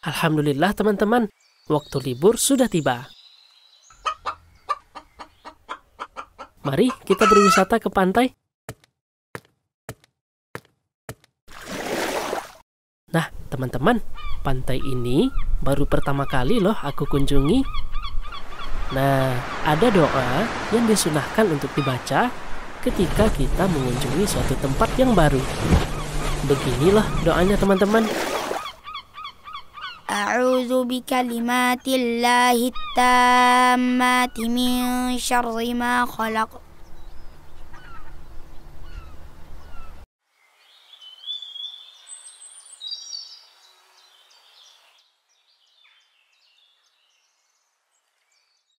Alhamdulillah teman-teman, waktu libur sudah tiba. Mari kita berwisata ke pantai. Nah, teman-teman, pantai ini baru pertama kali loh aku kunjungi. Nah, ada doa yang disunahkan untuk dibaca ketika kita mengunjungi suatu tempat yang baru. Beginilah doanya teman-teman. أعوذ بكلمات الله التامات من شر ما خلق